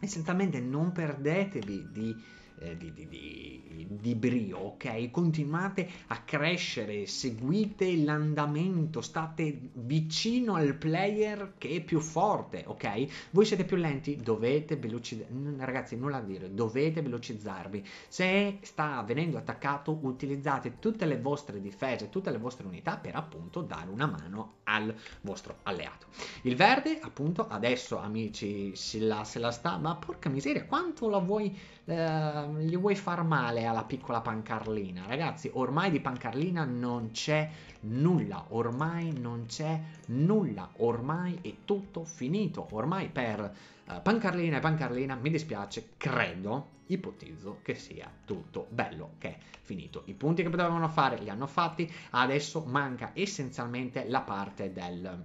e non perdetevi di eh, di, di, di, di, brio, ok? Continuate a crescere, seguite l'andamento, state vicino al player che è più forte, ok? Voi siete più lenti, dovete velocizzare, ragazzi nulla a dire, dovete velocizzarvi. Se sta venendo attaccato utilizzate tutte le vostre difese, tutte le vostre unità per appunto dare una mano al vostro alleato. Il verde appunto adesso amici se la, se la sta, ma porca miseria quanto la vuoi Ehm, gli vuoi far male alla piccola pancarlina. Ragazzi, ormai di pancarlina non c'è nulla, ormai non c'è nulla, ormai è tutto finito. Ormai per eh, pancarlina e pancarlina, mi dispiace, credo, ipotizzo che sia tutto bello, che è finito. I punti che potevano fare li hanno fatti, adesso manca essenzialmente la parte del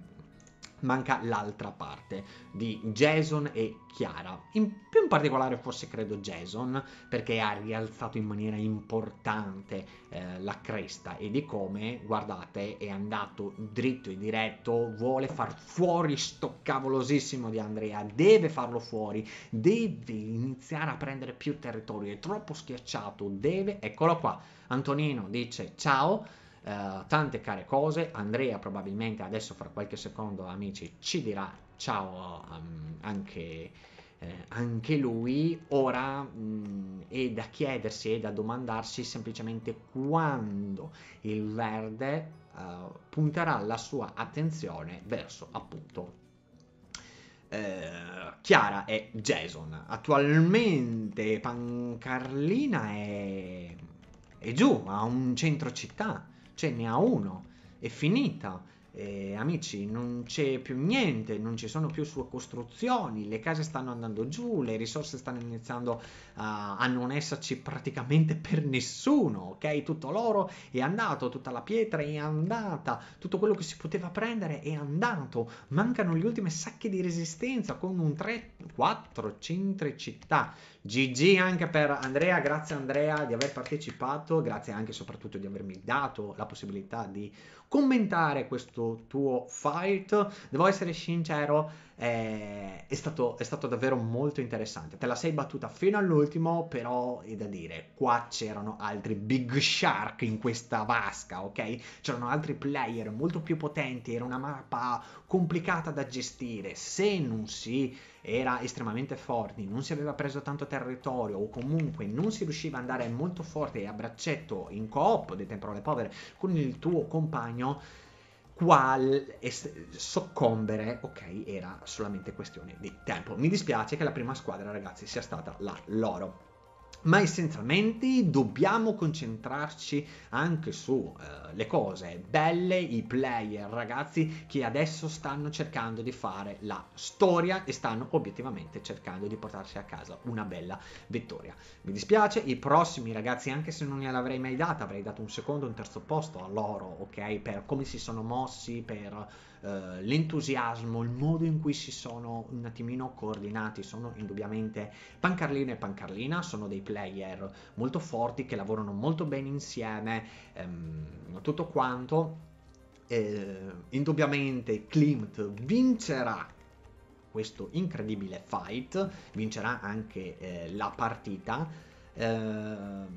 manca l'altra parte di Jason e Chiara. In più in particolare forse credo Jason perché ha rialzato in maniera importante eh, la cresta e di come, guardate, è andato dritto e diretto, vuole far fuori sto cavolosissimo di Andrea, deve farlo fuori, deve iniziare a prendere più territorio, è troppo schiacciato, deve, eccolo qua. Antonino dice ciao eh, tante care cose. Andrea probabilmente adesso fra qualche secondo, amici, ci dirà ciao um, anche, eh, anche, lui. Ora mh, mm, è da chiedersi e da domandarsi semplicemente quando il verde uh, punterà la sua attenzione verso appunto Uh, Chiara e Jason. Attualmente Pancarlina è... è giù a un centro città cioè ne ha uno, è finita. Eh, amici, non c'è più niente, non ci sono più sue costruzioni, le case stanno andando giù, le risorse stanno iniziando uh, a non esserci praticamente per nessuno, ok? Tutto l'oro è andato, tutta la pietra è andata, tutto quello che si poteva prendere è andato, mancano gli ultimi sacchi di resistenza con un 3-4 centri città GG anche per Andrea, grazie Andrea di aver partecipato, grazie anche e soprattutto di avermi dato la possibilità di commentare questo tuo fight. Devo essere sincero, è, è, stato, è stato davvero molto interessante. Te la sei battuta fino all'ultimo, però è da dire, qua c'erano altri big shark in questa vasca, ok? C'erano altri player molto più potenti, era una mappa complicata da gestire. Se non si era estremamente forti, non si aveva preso tanto territorio o comunque non si riusciva ad andare molto forte a braccetto in coop, detto in parole povere, con il tuo compagno, qual soccombere, ok, era solamente questione di tempo. Mi dispiace che la prima squadra, ragazzi, sia stata la loro ma essenzialmente dobbiamo concentrarci anche sulle eh, uh, cose belle, i player, ragazzi che adesso stanno cercando di fare la storia e stanno obiettivamente cercando di portarsi a casa una bella vittoria. Mi dispiace, i prossimi ragazzi, anche se non gliel'avrei mai data, avrei dato un secondo, un terzo posto a loro, ok, per come si sono mossi, per eh, l'entusiasmo, il modo in cui si sono un attimino coordinati, sono indubbiamente Pancarlino e Pancarlina, sono dei player molto forti che lavorano molto bene insieme, ehm, tutto quanto. Eh, indubbiamente Klimt vincerà questo incredibile fight, vincerà anche eh, la partita. Ehm,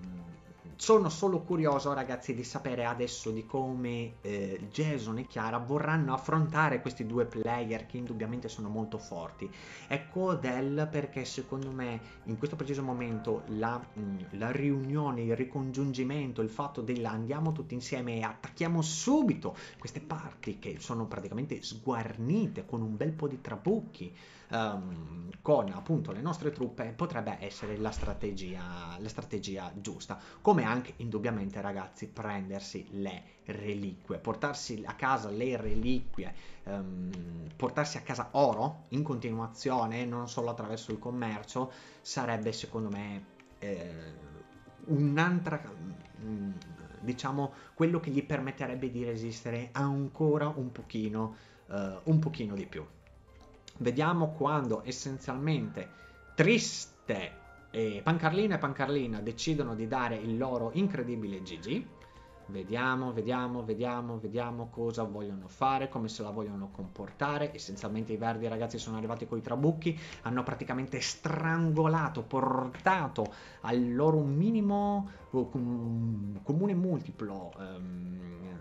sono solo curioso ragazzi di sapere adesso di come eh, Jason e Chiara vorranno affrontare questi due player che indubbiamente sono molto forti. Ecco Odell perché secondo me in questo preciso momento la, mh, mm, la riunione, il ricongiungimento, il fatto andiamo tutti insieme e attacchiamo subito queste parti che sono praticamente sguarnite con un bel po' di trabucchi um, con appunto le nostre truppe potrebbe essere la strategia, la strategia giusta. Come anche indubbiamente ragazzi prendersi le reliquie, portarsi a casa le reliquie, um, portarsi a casa oro in continuazione, non solo attraverso il commercio, sarebbe secondo me... Eh, un'altra mm, diciamo quello che gli permetterebbe di resistere ancora un pochino, uh, un pochino di più vediamo quando essenzialmente Triste e Pancarlino e Pancarlina decidono di dare il loro incredibile GG. Vediamo, vediamo, vediamo, vediamo cosa vogliono fare, come se la vogliono comportare. Essenzialmente i verdi ragazzi sono arrivati coi trabucchi, hanno praticamente strangolato, portato al loro minimo comune multiplo ehm,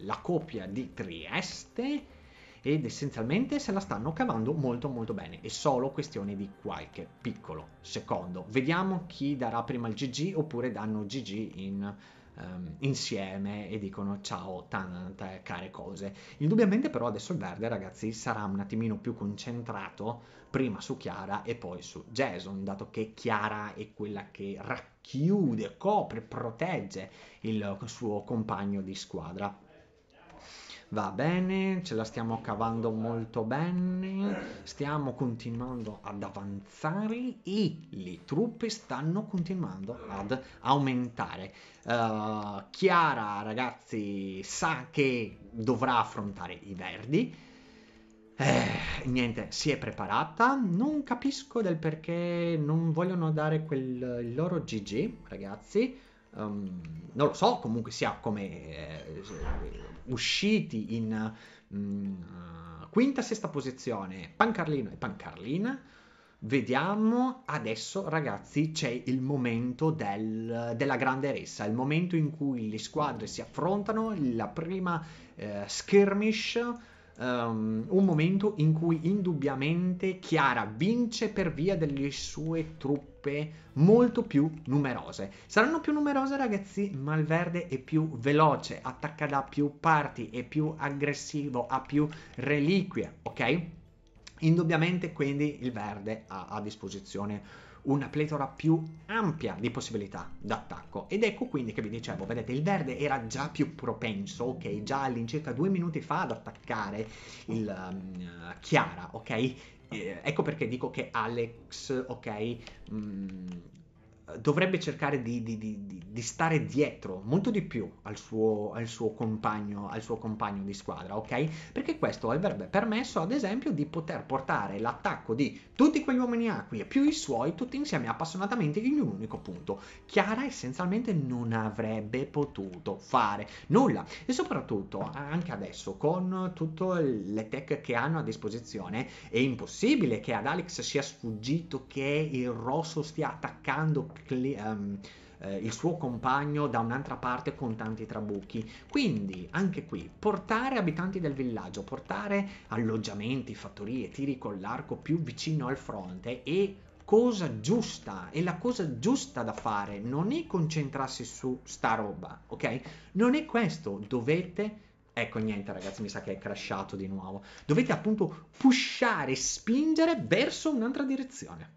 la coppia di Trieste ed essenzialmente se la stanno cavando molto molto bene, è solo questione di qualche piccolo secondo. Vediamo chi darà prima il GG oppure danno GG in ehm, insieme e dicono ciao tante care cose. Indubbiamente però adesso il verde ragazzi sarà un attimino più concentrato prima su Chiara e poi su Jason, dato che Chiara è quella che racchiude, copre, protegge il suo compagno di squadra va bene, ce la stiamo cavando molto bene, stiamo continuando ad avanzare e le truppe stanno continuando ad aumentare. Uh, Chiara, ragazzi, sa che dovrà affrontare i verdi. Eh, niente, si è preparata. Non capisco del perché non vogliono dare quel, il loro GG, ragazzi um, non lo so, comunque sia come eh, usciti in mh, mm, quinta e sesta posizione Pancarlino e Pancarlina. Vediamo adesso, ragazzi, c'è il momento del, della grande ressa, il momento in cui le squadre si affrontano, la prima eh, skirmish um, un momento in cui indubbiamente Chiara vince per via delle sue truppe molto più numerose. Saranno più numerose ragazzi, ma il verde è più veloce, attacca da più parti, è più aggressivo, ha più reliquie, ok? Indubbiamente quindi il verde ha a disposizione una pletora più ampia di possibilità d'attacco. Ed ecco quindi che vi dicevo, vedete, il verde era già più propenso, ok, già all'incirca due minuti fa ad attaccare il um, Chiara, ok? Eh, ecco perché dico che Alex, ok, mh, mm, dovrebbe cercare di, di, di, di, stare dietro molto di più al suo, al, suo compagno, al suo, compagno, di squadra, ok? Perché questo avrebbe permesso, ad esempio, di poter portare l'attacco di tutti quegli uomini acqui e più i suoi, tutti insieme appassionatamente in un unico punto. Chiara essenzialmente non avrebbe potuto fare nulla e soprattutto anche adesso con tutte le tech che hanno a disposizione è impossibile che ad Alex sia sfuggito che il rosso stia attaccando cli, um, ehm, eh, il suo compagno da un'altra parte con tanti trabucchi. Quindi anche qui portare abitanti del villaggio, portare alloggiamenti, fattorie, tiri con l'arco più vicino al fronte e cosa giusta e la cosa giusta da fare non è concentrarsi su sta roba, ok? Non è questo, dovete Ecco niente ragazzi, mi sa che è crashato di nuovo. Dovete appunto pushare, spingere verso un'altra direzione.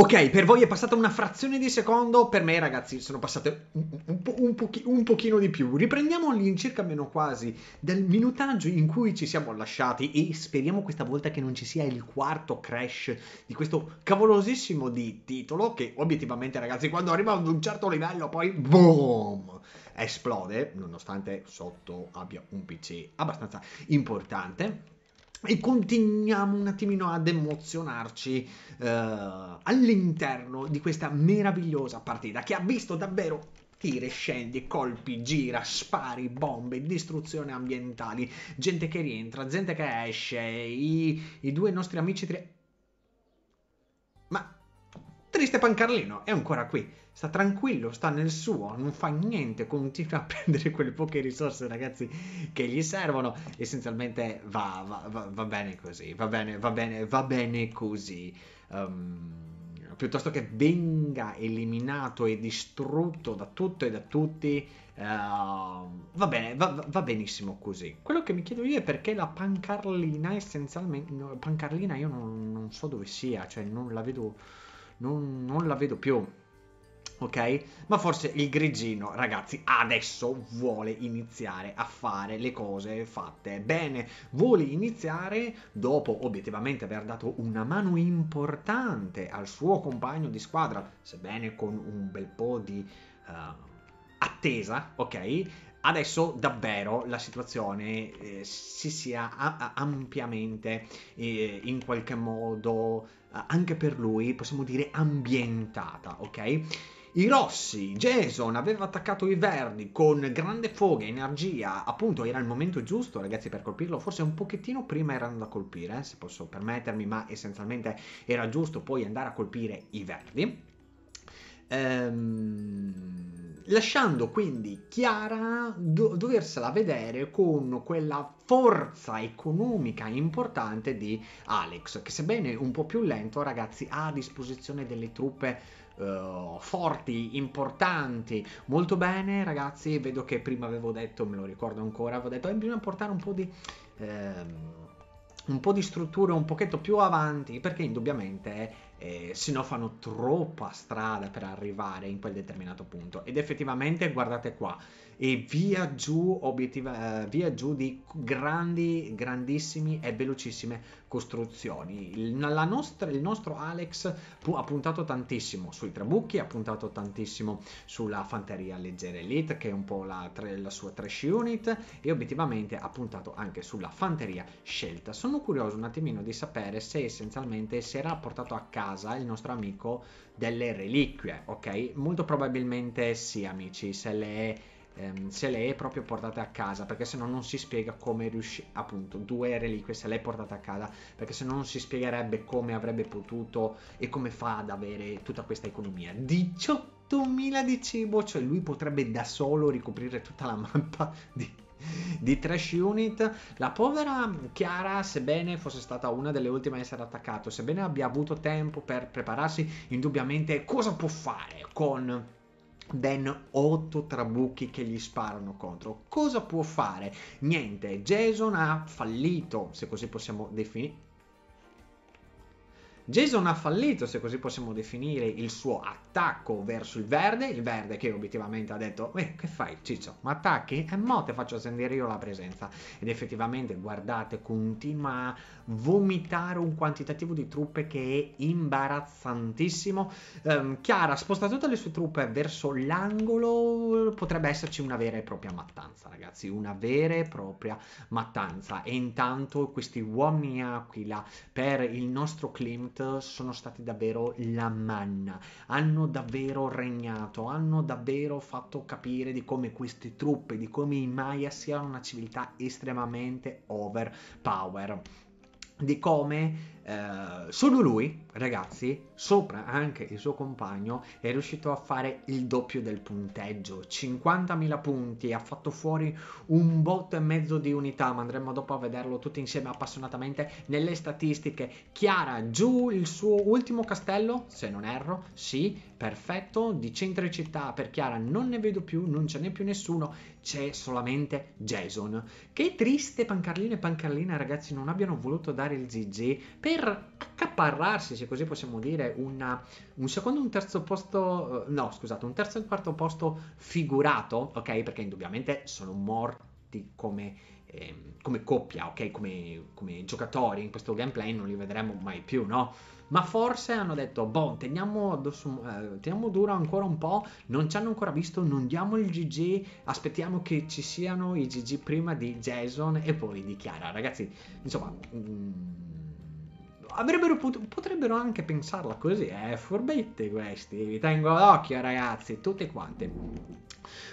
Ok, per voi è passata una frazione di secondo, per me ragazzi sono passate un, po', un, pochi, un pochino di più. Riprendiamo all'incirca meno quasi dal minutaggio in cui ci siamo lasciati e speriamo questa volta che non ci sia il quarto crash di questo cavolosissimo di titolo che obiettivamente ragazzi quando arriva ad un certo livello poi boom! esplode, nonostante sotto abbia un PC abbastanza importante e continuiamo un attimino ad emozionarci eh, all'interno di questa meravigliosa partita che ha visto davvero tire, scendi, colpi, gira, spari, bombe, distruzione ambientali, gente che rientra, gente che esce, i, i due nostri amici... Tri... Ma triste Pancarlino è ancora qui sta tranquillo, sta nel suo, non fa niente, continua a prendere quelle poche risorse, ragazzi, che gli servono. Essenzialmente va, va, va, va bene così, va bene, va bene, va bene così. Um, piuttosto che venga eliminato e distrutto da tutto e da tutti, uh, va bene, va, va, benissimo così. Quello che mi chiedo io è perché la pancarlina essenzialmente, no, pancarlina io non, non, so dove sia, cioè non la vedo, non, non la vedo più ok? Ma forse il grigino, ragazzi, adesso vuole iniziare a fare le cose fatte bene, vuole iniziare dopo obiettivamente aver dato una mano importante al suo compagno di squadra, sebbene con un bel po' di uh, attesa, ok? adesso davvero la situazione eh, si sia a- ampiamente eh, in qualche modo eh, anche per lui possiamo dire ambientata ok i rossi, Jason aveva attaccato i verdi con grande foga, e energia, appunto era il momento giusto ragazzi per colpirlo, forse un pochettino prima erano da colpire, eh, se posso permettermi, ma essenzialmente era giusto poi andare a colpire i verdi. Ehm, lasciando quindi Chiara do- doversela vedere con quella forza economica importante di Alex, che sebbene un po' più lento ragazzi ha a disposizione delle truppe uh, forti, importanti. Molto bene, ragazzi. Vedo che prima avevo detto, me lo ricordo ancora, avevo detto, eh, bisogna portare un po' di... Ehm, un po' di strutture un pochetto più avanti perché indubbiamente eh, fanno troppa strada per arrivare in quel determinato punto ed effettivamente guardate qua e via giù, obiettiva, eh, via giù di grandi, grandissime e velocissime costruzioni. Il, nostra, il nostro Alex ha puntato tantissimo sui trabucchi, ha puntato tantissimo sulla fanteria leggera Elite, che è un po' la, la sua trash unit, e obiettivamente ha puntato anche sulla fanteria scelta. Sono curioso un attimino di sapere se essenzialmente si era portato a casa il nostro amico delle reliquie, ok? Molto probabilmente sì, amici, se le ehm, se le è proprio portate a casa, perché se no non si spiega come riuscì, appunto, due reliquie se le è portate a casa, perché se no non si spiegherebbe come avrebbe potuto e come fa ad avere tutta questa economia. 18.000 di cibo, cioè lui potrebbe da solo ricoprire tutta la mappa di di Trash Unit. La povera Chiara, sebbene fosse stata una delle ultime a essere attaccata, sebbene abbia avuto tempo per prepararsi, indubbiamente cosa può fare con ben 8 trabucchi che gli sparano contro. Cosa può fare? Niente, Jason ha fallito, se così possiamo definire Jason ha fallito, se così possiamo definire, il suo attacco verso il verde, il verde che obiettivamente ha detto, eh, che fai ciccio, ma attacchi? E eh, mo te faccio sentire io la presenza. Ed effettivamente, guardate, continua a vomitare un quantitativo di truppe che è imbarazzantissimo. Um, Chiara sposta tutte le sue truppe verso l'angolo, potrebbe esserci una vera e propria mattanza, ragazzi, una vera e propria mattanza. E intanto questi uomini aquila per il nostro Klimt sono stati davvero la manna, hanno davvero regnato, hanno davvero fatto capire di come queste truppe, di come i Maya siano una civiltà estremamente overpower, di come eh, solo lui, ragazzi, sopra anche il suo compagno, è riuscito a fare il doppio del punteggio, 50.000 punti, ha fatto fuori un botto e mezzo di unità, ma andremo dopo a vederlo tutti insieme appassionatamente nelle statistiche. Chiara, giù il suo ultimo castello, se non erro, sì, perfetto, di centro città per Chiara non ne vedo più, non ce n'è più nessuno, c'è solamente Jason. Che triste pancarlino e pancarlina, ragazzi, non abbiano voluto dare il GG per per accaparrarsi, se così possiamo dire, una, un secondo e un terzo posto, eh, no scusate, un terzo e un quarto posto figurato, ok? Perché indubbiamente sono morti come, eh, come coppia, ok? Come, come giocatori in questo gameplay, non li vedremo mai più, no? ma forse hanno detto, boh, teniamo, addosso, eh, teniamo, dura ancora un po', non ci hanno ancora visto, non diamo il GG, aspettiamo che ci siano i GG prima di Jason e poi di Chiara. Ragazzi, insomma... Mh, mm, avrebbero potuto, potrebbero anche pensarla così, eh, furbette questi, vi tengo d'occhio ragazzi, tutte quante.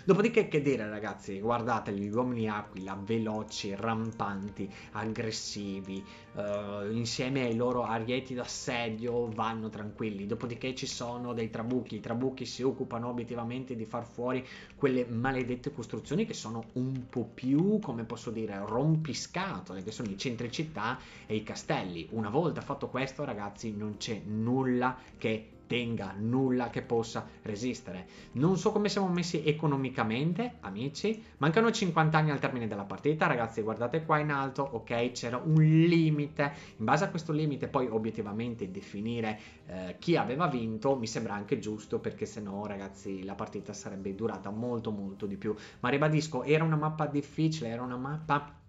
Dopodiché che dire ragazzi, guardate gli uomini aquila, veloci, rampanti, aggressivi, eh, insieme ai loro arieti d'assedio vanno tranquilli. Dopodiché ci sono dei trabucchi, i trabucchi si occupano obiettivamente di far fuori quelle maledette costruzioni che sono un po' più, come posso dire, rompiscatole, che sono i centri città e i castelli. Una volta fatto questo ragazzi non c'è nulla che tenga, nulla che possa resistere. Non so come siamo messi economicamente, amici. Mancano 50 anni al termine della partita, ragazzi, guardate qua in alto, ok, c'era un limite. In base a questo limite poi obiettivamente definire eh, chi aveva vinto mi sembra anche giusto perché se no, ragazzi, la partita sarebbe durata molto molto di più. Ma ribadisco, era una mappa difficile, era una mappa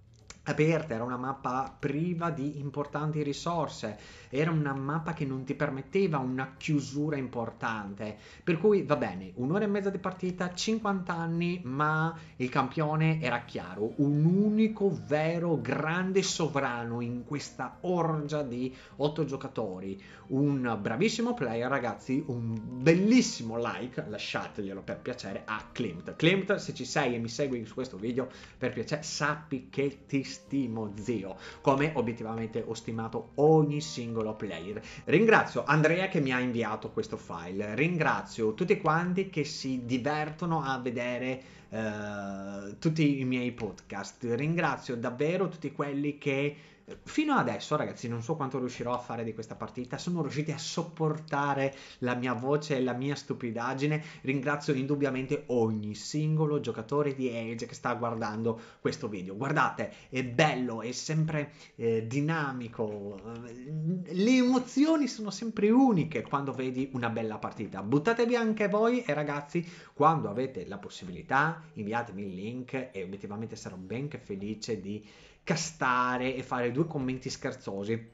aperta, era una mappa priva di importanti risorse, era una mappa che non ti permetteva una chiusura importante. Per cui va bene, un'ora e mezza di partita, 50 anni, ma il campione era chiaro, un unico vero grande sovrano in questa orgia di 8 giocatori, un bravissimo player ragazzi, un bellissimo like, lasciateglielo per piacere a Klimt. Klimt, se ci sei e mi segui su questo video, per piacere sappi che ti stimo zio, come obiettivamente ho stimato ogni singolo player. Ringrazio Andrea che mi ha inviato questo file, ringrazio tutti quanti che si divertono a vedere uh, tutti i miei podcast, ringrazio davvero tutti quelli che Fino adesso, ragazzi, non so quanto riuscirò a fare di questa partita. Sono riusciti a sopportare la mia voce e la mia stupidaggine. Ringrazio indubbiamente ogni singolo giocatore di Age che sta guardando questo video. Guardate, è bello, è sempre eh, dinamico. Eh, le emozioni sono sempre uniche quando vedi una bella partita. Buttatevi anche voi e ragazzi, quando avete la possibilità, inviatemi il link e obiettivamente sarò ben che felice di castare e fare due commenti scherzosi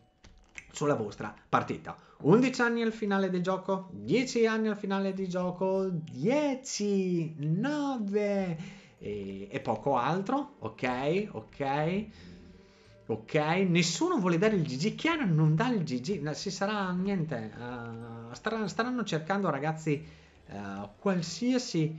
sulla vostra partita. 11 anni al finale del gioco, 10 anni al finale del gioco, 10, 9 e, e poco altro, ok, ok. Ok, nessuno vuole dare il GG. Chiara non dà il GG. Si sarà niente. Uh, staranno cercando ragazzi uh, qualsiasi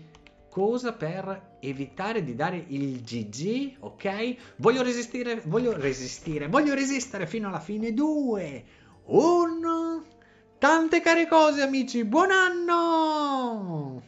qualcosa per evitare di dare il GG, ok? Voglio resistere, voglio resistere, voglio resistere fino alla fine. 2, 1. Tante care cose amici, buon anno!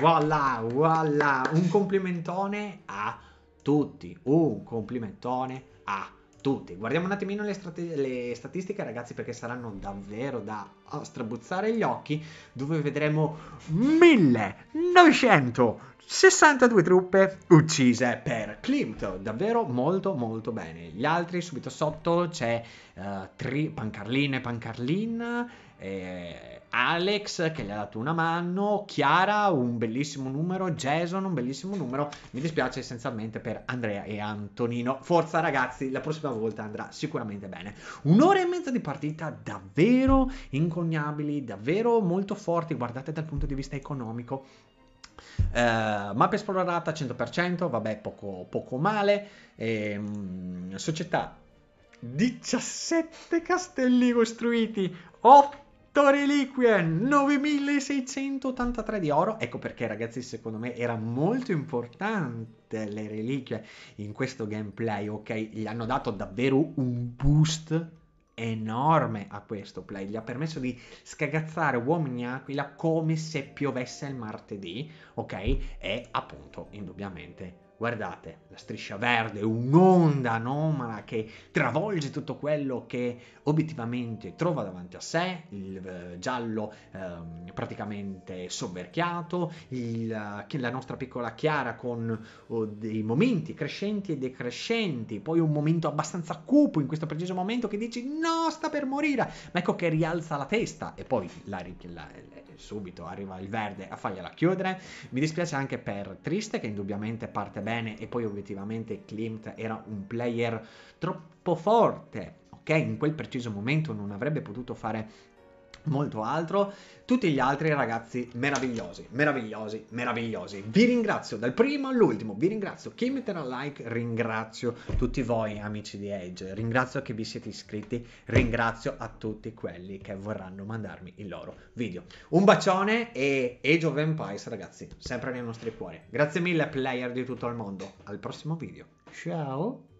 Voilà, voilà, un complimentone a tutti, un complimentone a tutti. Guardiamo un attimino le, strate- le statistiche ragazzi perché saranno davvero da a strabuzzare gli occhi, dove vedremo 1962 truppe uccise per Klimt, davvero molto molto bene. Gli altri subito sotto c'è uh, tri- Pancarlin e Pancarlin, e eh, Alex che gli ha dato una mano, Chiara un bellissimo numero, Jason un bellissimo numero, mi dispiace essenzialmente per Andrea e Antonino, forza ragazzi, la prossima volta andrà sicuramente bene. Un'ora e mezza di partita davvero incognabili, davvero molto forti, guardate dal punto di vista economico, Uh, mappa esplorata 100%, vabbè, poco, poco male. E, um, società 17 castelli costruiti, 8 8 reliquie, 9683 di oro. Ecco perché ragazzi secondo me era molto importante le reliquie in questo gameplay, ok? Gli hanno dato davvero un boost enorme a questo play, gli ha permesso di scagazzare uomini aquila come se piovesse il martedì, ok? E appunto, indubbiamente Guardate, la striscia verde, un'onda anomala che travolge tutto quello che obiettivamente trova davanti a sé, il eh, giallo eh, praticamente sovverchiato, il, eh, la nostra piccola Chiara con oh, dei momenti crescenti e decrescenti, poi un momento abbastanza cupo in questo preciso momento che dici no, sta per morire, ma ecco che rialza la testa e poi la, la, eh, subito arriva il verde a fargliela chiudere. Mi dispiace anche per Triste che indubbiamente parte bene e poi obiettivamente Klimt era un player troppo forte, ok? In quel preciso momento non avrebbe potuto fare molto altro, tutti gli altri ragazzi meravigliosi, meravigliosi, meravigliosi. Vi ringrazio dal primo all'ultimo, vi ringrazio chi metterà like, ringrazio tutti voi amici di Age, ringrazio che vi siete iscritti, ringrazio a tutti quelli che vorranno mandarmi il loro video. Un bacione e Age of Empires ragazzi, sempre nei nostri cuori. Grazie mille player di tutto il mondo, al prossimo video. Ciao!